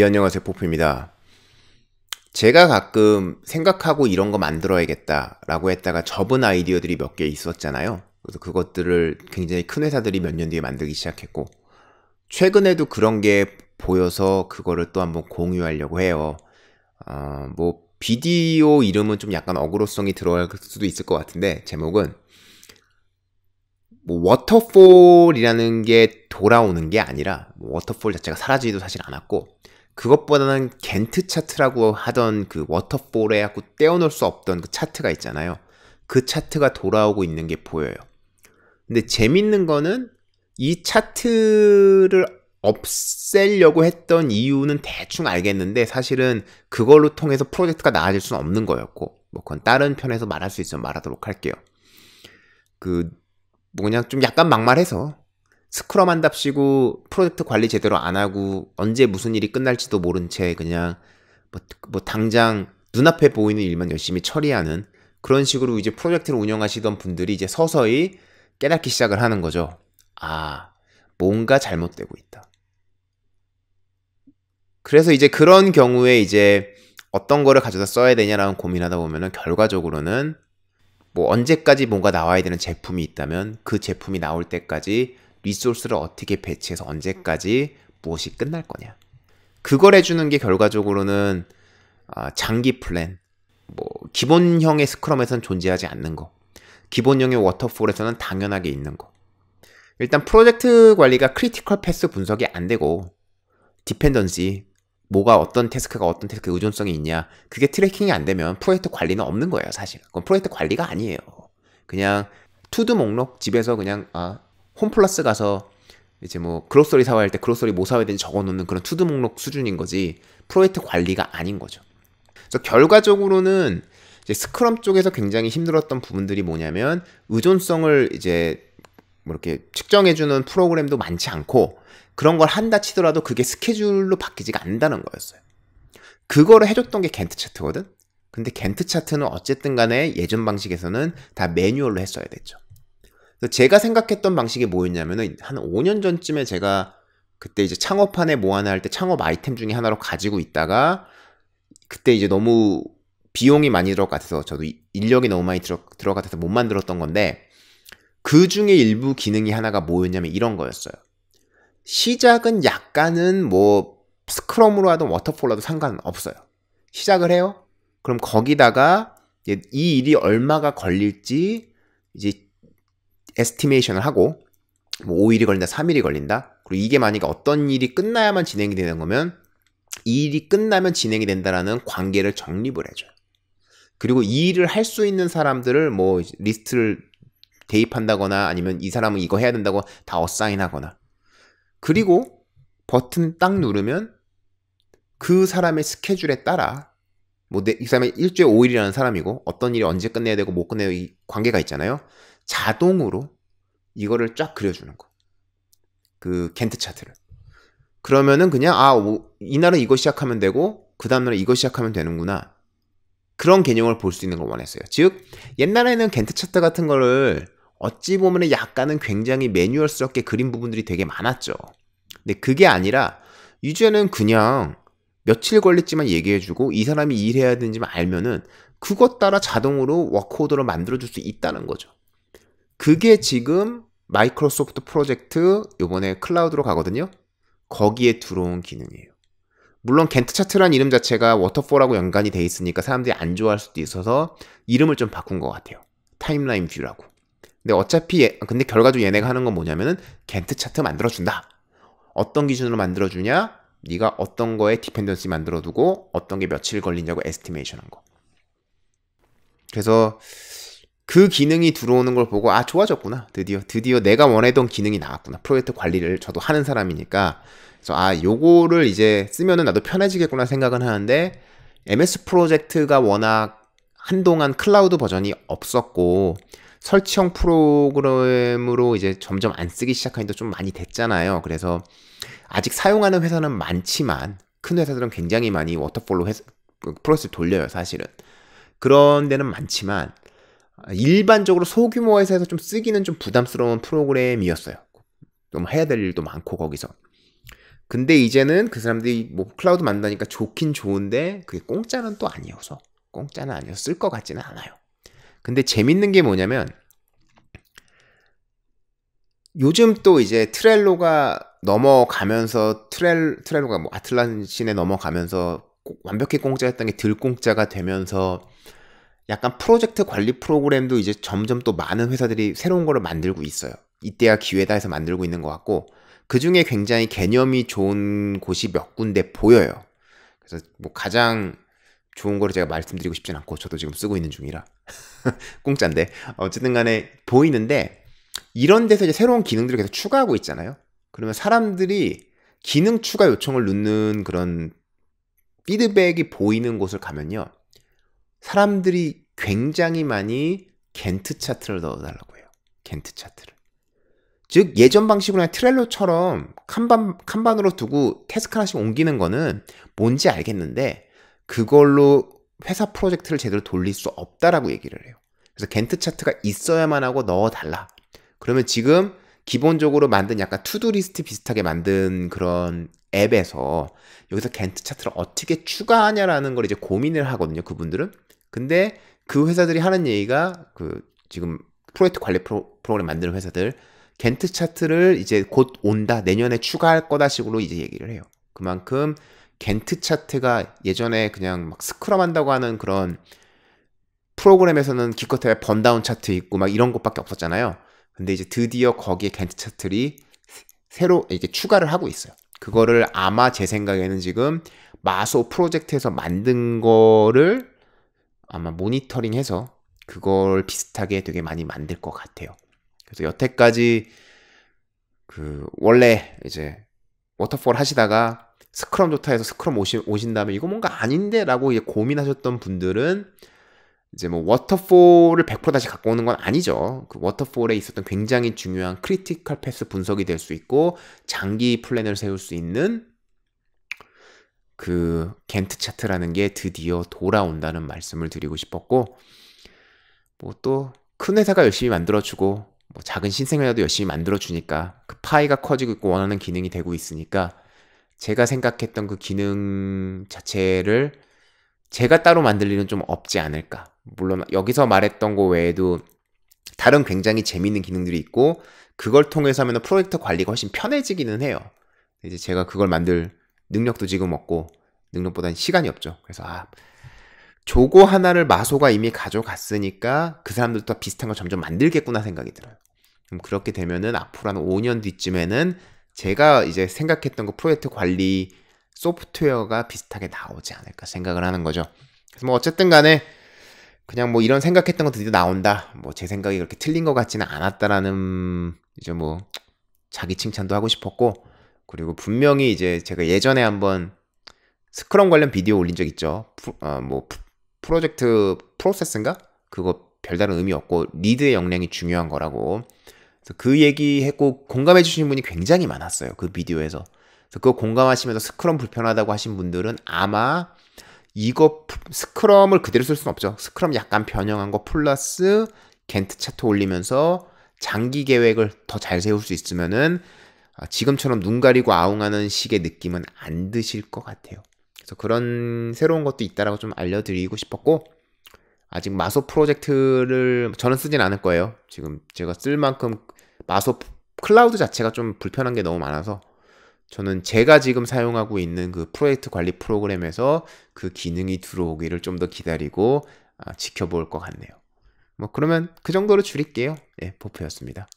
예, 안녕하세요. 포프입니다. 제가 가끔 생각하고 이런 거 만들어야겠다 라고 했다가 접은 아이디어들이 몇 개 있었잖아요. 그래서 그것들을 굉장히 큰 회사들이 몇 년 뒤에 만들기 시작했고, 최근에도 그런 게 보여서 그거를 또 한번 공유하려고 해요. 어, 뭐, 비디오 이름은 좀 약간 어그로성이 들어갈 수도 있을 것 같은데, 제목은, 뭐, 워터폴이라는 게 돌아오는 게 아니라, 뭐 워터폴 자체가 사라지지도 사실 않았고, 그것보다는 겐트 차트라고 하던 그 워터폴에 갖고 떼어놓을 수 없던 그 차트가 있잖아요. 그 차트가 돌아오고 있는 게 보여요. 근데 재밌는 거는 이 차트를 없애려고 했던 이유는 대충 알겠는데 사실은 그걸로 통해서 프로젝트가 나아질 수는 없는 거였고 뭐 그건 다른 편에서 말할 수 있으면 말하도록 할게요. 그 뭐 그냥 좀 약간 막말해서 스크럼 한답시고 프로젝트 관리 제대로 안 하고 언제 무슨 일이 끝날지도 모른 채 그냥 뭐, 뭐 당장 눈앞에 보이는 일만 열심히 처리하는 그런 식으로 이제 프로젝트를 운영하시던 분들이 이제 서서히 깨닫기 시작을 하는 거죠. 아, 뭔가 잘못되고 있다. 그래서 이제 그런 경우에 이제 어떤 거를 가져다 써야 되냐라는 고민하다 보면은 결과적으로는 뭐 언제까지 뭔가 나와야 되는 제품이 있다면 그 제품이 나올 때까지 리소스를 어떻게 배치해서 언제까지 무엇이 끝날 거냐. 그걸 해주는 게 결과적으로는 아, 장기 플랜, 뭐 기본형의 스크럼에서는 존재하지 않는 거, 기본형의 워터폴에서는 당연하게 있는 거. 일단 프로젝트 관리가 크리티컬 패스 분석이 안 되고 디펜던시 뭐가 어떤 테스크가 어떤 테스크 의존성이 있냐 그게 트래킹이 안 되면 프로젝트 관리는 없는 거예요 사실 그건 프로젝트 관리가 아니에요 그냥 투두 목록 집에서 그냥 아 홈플러스 가서 이제 뭐 그로서리 사와야 할 때 그로서리 뭐 사와야 되는지 적어놓는 그런 투드 목록 수준인 거지 프로젝트 관리가 아닌 거죠. 그래서 결과적으로는 이제 스크럼 쪽에서 굉장히 힘들었던 부분들이 뭐냐면 의존성을 이제 뭐 이렇게 측정해주는 프로그램도 많지 않고 그런 걸 한다 치더라도 그게 스케줄로 바뀌지가 않는다는 거였어요. 그거를 해줬던 게 겐트 차트거든? 근데 겐트 차트는 어쨌든 간에 예전 방식에서는 다 매뉴얼로 했어야 됐죠. 제가 생각했던 방식이 뭐였냐면은 한 5년 전쯤에 제가 그때 이제 창업판에 뭐 하나 할 때 창업 아이템 중에 하나로 가지고 있다가 그때 이제 너무 비용이 많이 들어가서 저도 인력이 너무 많이 들어, 들어가서 못 만들었던 건데 그 중에 일부 기능이 하나가 뭐였냐면 이런 거였어요. 시작은 약간은 뭐 스크럼으로 하든 워터폴라도 상관없어요. 시작을 해요. 그럼 거기다가 이 일이 얼마가 걸릴지 이제 에스티메이션을 하고 뭐 5일이 걸린다, 3일이 걸린다. 그리고 이게 만약에 어떤 일이 끝나야만 진행이 되는 거면 이 일이 끝나면 진행이 된다라는 관계를 정립을 해줘요. 그리고 이 일을 할 수 있는 사람들을 뭐 리스트를 대입한다거나 아니면 이 사람은 이거 해야 된다고 다 어사인하거나 그리고 버튼 딱 누르면 그 사람의 스케줄에 따라 뭐 이 사람의 일주일 5일이라는 사람이고 어떤 일이 언제 끝내야 되고 못 끝내야 되고 관계가 있잖아요. 자동으로 이거를 쫙 그려주는 거. 그 겐트 차트를. 그러면은 그냥 아 이날은 이거 시작하면 되고 그 다음날은 이거 시작하면 되는구나. 그런 개념을 볼 수 있는 걸 원했어요. 즉 옛날에는 겐트 차트 같은 거를 어찌 보면 약간은 굉장히 매뉴얼스럽게 그린 부분들이 되게 많았죠. 근데 그게 아니라 이제는 그냥 며칠 걸렸지만 얘기해주고 이 사람이 일해야 되는지만 알면은 그것 따라 자동으로 워크오더를 만들어줄 수 있다는 거죠. 그게 지금 마이크로소프트 프로젝트 요번에 클라우드로 가거든요. 거기에 들어온 기능이에요. 물론 겐트 차트란 이름 자체가 워터폴하고 연관이 돼 있으니까 사람들이 안 좋아할 수도 있어서 이름을 좀 바꾼 것 같아요. 타임라인 뷰라고. 근데 어차피 얘, 근데 결과적으로 얘네가 하는 건 뭐냐면은 겐트 차트 만들어 준다. 어떤 기준으로 만들어 주냐? 네가 어떤 거에 디펜던시 만들어 두고 어떤 게 며칠 걸리냐고 에스티메이션 한 거. 그래서 그 기능이 들어오는 걸 보고 아 좋아졌구나 드디어 드디어 내가 원했던 기능이 나왔구나 프로젝트 관리를 저도 하는 사람이니까 그래서 아 요거를 이제 쓰면은 나도 편해지겠구나 생각은 하는데 MS 프로젝트가 워낙 한동안 클라우드 버전이 없었고 설치형 프로그램으로 이제 점점 안 쓰기 시작한 지도 좀 많이 됐잖아요. 그래서 아직 사용하는 회사는 많지만 큰 회사들은 굉장히 많이 워터폴로 그 프로세스 돌려요, 사실은. 그런 데는 많지만 일반적으로 소규모 회사에서 좀 쓰기는 좀 부담스러운 프로그램이었어요. 좀 해야 될 일도 많고 거기서. 근데 이제는 그 사람들이 뭐 클라우드 만다니까 좋긴 좋은데 그게 공짜는 또 아니어서 공짜는 아니어서 쓸것 같지는 않아요. 근데 재밌는 게 뭐냐면 요즘 또 이제 트렐로가 넘어가면서 트렐 트렐로가 뭐 아틀란신에 넘어가면서 완벽히 공짜였던 게 들공짜가 되면서 약간 프로젝트 관리 프로그램도 이제 점점 또 많은 회사들이 새로운 거를 만들고 있어요. 이때야 기회다 해서 만들고 있는 것 같고 그 중에 굉장히 개념이 좋은 곳이 몇 군데 보여요. 그래서 뭐 가장 좋은 거를 제가 말씀드리고 싶진 않고 저도 지금 쓰고 있는 중이라 공짜인데 어쨌든 간에 보이는데 이런 데서 이제 새로운 기능들을 계속 추가하고 있잖아요. 그러면 사람들이 기능 추가 요청을 넣는 그런 피드백이 보이는 곳을 가면요. 사람들이 굉장히 많이 겐트 차트를 넣어달라고 해요. 겐트 차트를. 즉 예전 방식으로 트렐로처럼 칸반 칸반으로 두고 태스크 하나씩 옮기는 거는 뭔지 알겠는데 그걸로 회사 프로젝트를 제대로 돌릴 수 없다라고 얘기를 해요. 그래서 겐트 차트가 있어야만 하고 넣어달라. 그러면 지금 기본적으로 만든 약간 투두리스트 비슷하게 만든 그런 앱에서 여기서 겐트 차트를 어떻게 추가하냐라는 걸 이제 고민을 하거든요. 그분들은. 근데 그 회사들이 하는 얘기가 그 지금 프로젝트 관리 프로, 프로그램 만드는 회사들 겐트 차트를 이제 곧 온다 내년에 추가할 거다 식으로 이제 얘기를 해요. 그만큼 겐트 차트가 예전에 그냥 막 스크럼 한다고 하는 그런 프로그램에서는 기껏해야 번다운 차트 있고 막 이런 것밖에 없었잖아요. 근데 이제 드디어 거기에 겐트 차트들이 새로 이렇게 추가를 하고 있어요. 그거를 아마 제 생각에는 지금 마소 프로젝트에서 만든 거를 아마 모니터링해서 그걸 비슷하게 되게 많이 만들 것 같아요. 그래서 여태까지 그 원래 이제 워터폴 하시다가 스크럼 좋다 해서 스크럼 오신, 오신 다음에 이거 뭔가 아닌데 라고 이제 고민하셨던 분들은 이제 뭐 워터폴을 100% 다시 갖고 오는 건 아니죠. 그 워터폴에 있었던 굉장히 중요한 크리티컬 패스 분석이 될 수 있고 장기 플랜을 세울 수 있는 그 겐트 차트라는 게 드디어 돌아온다는 말씀을 드리고 싶었고 뭐 또 큰 회사가 열심히 만들어주고 뭐 작은 신생회사도 열심히 만들어주니까 그 파이가 커지고 있고 원하는 기능이 되고 있으니까 제가 생각했던 그 기능 자체를 제가 따로 만들 일은 좀 없지 않을까 물론 여기서 말했던 거 외에도 다른 굉장히 재밌는 기능들이 있고 그걸 통해서 하면 프로젝트 관리가 훨씬 편해지기는 해요. 이제 제가 그걸 만들 능력도 지금 없고 능력보다는 시간이 없죠. 그래서 아조고 하나를 마소가 이미 가져갔으니까 그 사람들도 다 비슷한 걸 점점 만들겠구나 생각이 들어요. 그럼 그렇게 되면은 앞으로 한 5년 뒤쯤에는 제가 이제 생각했던 그 프로젝트 관리 소프트웨어가 비슷하게 나오지 않을까 생각을 하는 거죠. 그래서 뭐 어쨌든 간에 그냥 뭐 이런 생각했던 거 드디어 나온다. 뭐 제 생각이 그렇게 틀린 것 같지는 않았다라는 이제 뭐 자기 칭찬도 하고 싶었고 그리고 분명히 이제 제가 예전에 한번 스크럼 관련 비디오 올린 적 있죠. 프로, 어, 뭐 프로젝트 프로세스인가? 그거 별다른 의미 없고 리드의 역량이 중요한 거라고. 그래서 그 얘기했고 공감해 주신 분이 굉장히 많았어요. 그 비디오에서. 그거 공감하시면서 스크럼 불편하다고 하신 분들은 아마 이거 스크럼을 그대로 쓸 수는 없죠. 스크럼 약간 변형한 거 플러스 겐트 차트 올리면서 장기 계획을 더 잘 세울 수 있으면은 아, 지금처럼 눈 가리고 아웅하는 식의 느낌은 안 드실 것 같아요. 그래서 그런 새로운 것도 있다라고 좀 알려드리고 싶었고 아직 마소 프로젝트를 저는 쓰진 않을 거예요. 지금 제가 쓸 만큼 마소 클라우드 자체가 좀 불편한 게 너무 많아서 저는 제가 지금 사용하고 있는 그 프로젝트 관리 프로그램에서 그 기능이 들어오기를 좀 더 기다리고 아, 지켜볼 것 같네요. 뭐 그러면 그 정도로 줄일게요. 예, 네, 버프였습니다.